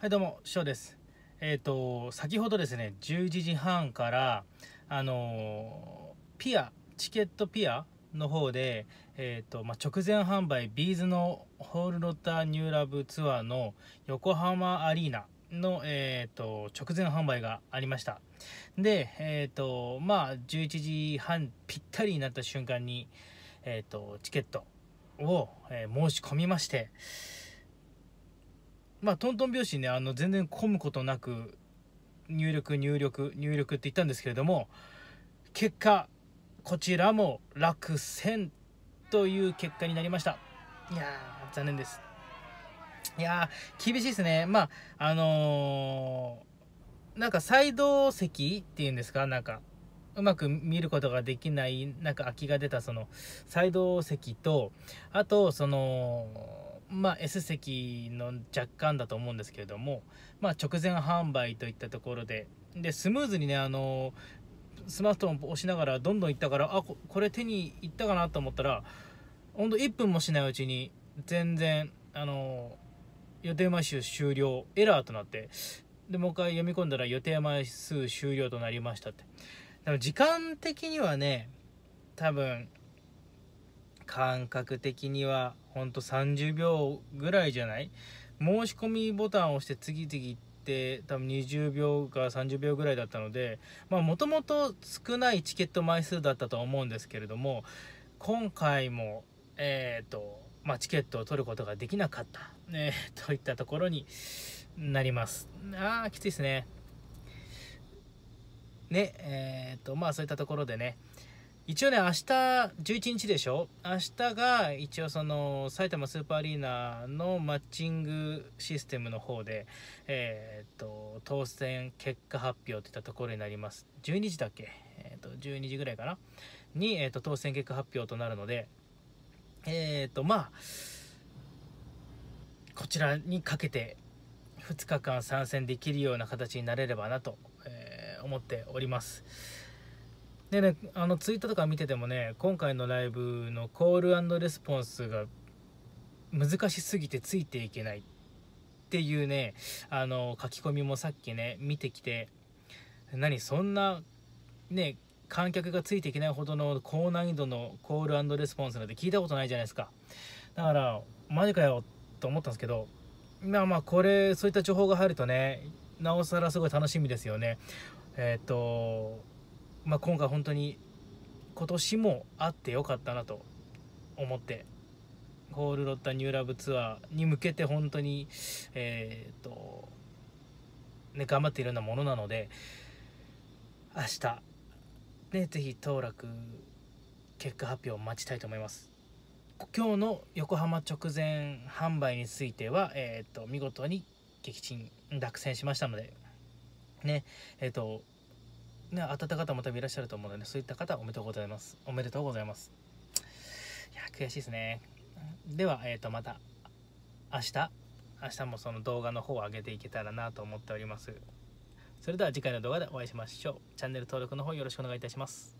はいどうも翔ですえっ、ー、と先ほどですね11時半からあのピアチケットピアの方で、えーとまあ、直前販売ビーズのホールロッターニューラブツアーの横浜アリーナの、えーと、直前販売がありましたでえっ、ー、とまあ11時半ぴったりになった瞬間に、えーとチケットを、えー、申し込みましてまあ、トントン拍子ね、あの、全然混むことなく、入力、入力、入力って言ったんですけれども、結果、こちらも落選という結果になりました。いやー、残念です。いやー、厳しいですね。まあ、あのー、なんかサイド席っていうんですか、なんか、うまく見ることができない、なんか空きが出たその、サイド席と、あと、その、まあ、S 席の若干だと思うんですけれども、まあ、直前販売といったところででスムーズにねあのスマートフォンを押しながらどんどん行ったからあこれ手に行ったかなと思ったらほんと1分もしないうちに全然あの予定枚数終了エラーとなってでもう一回読み込んだら予定枚数終了となりましたってでも時間的にはね多分感覚的にはほんと30秒ぐらいじゃない申し込みボタンを押して次々行って多分20秒か30秒ぐらいだったのでもともと少ないチケット枚数だったとは思うんですけれども今回もえっ、ー、とまあ、チケットを取ることができなかった、えといったところになります。あーきついですね。ねえー、っとまあそういったところでね一応ね、明日11日でしょ明日が一応その埼玉スーパーアリーナのマッチングシステムの方で、えっ、と、当選結果発表っていったところになります。12時だっけえっ、と、12時ぐらいかなに、えっ、と、当選結果発表となるので、えっ、と、まあ、こちらにかけて2日間参戦できるような形になれればなと、え思っております。でねあのツイッターとか見ててもね今回のライブのコールレスポンスが難しすぎてついていけないっていうねあの書き込みもさっきね見てきて何そんなね観客がついていけないほどの高難易度のコールレスポンスなんて聞いたことないじゃないですかだからマジかよと思ったんですけどまあまあこれそういった情報が入るとねなおさらすごい楽しみですよねえっ、とまあ、今回本当に今年もあってよかったなと思ってホールロッタニューラブツアーに向けて本当にえっとね頑張っているようなものなので明日ね是非当落結果発表を待ちたいと思います今日の横浜直前販売についてはえっと見事に撃沈落選しましたのでねえっとね、当たった方も多分いらっしゃると思うので、そういった方おめでとうございます。おめでとうございます。いや、悔しいですね。では、えっ、ー、と、また、明日、明日もその動画の方を上げていけたらなと思っております。それでは次回の動画でお会いしましょう。チャンネル登録の方よろしくお願いいたします。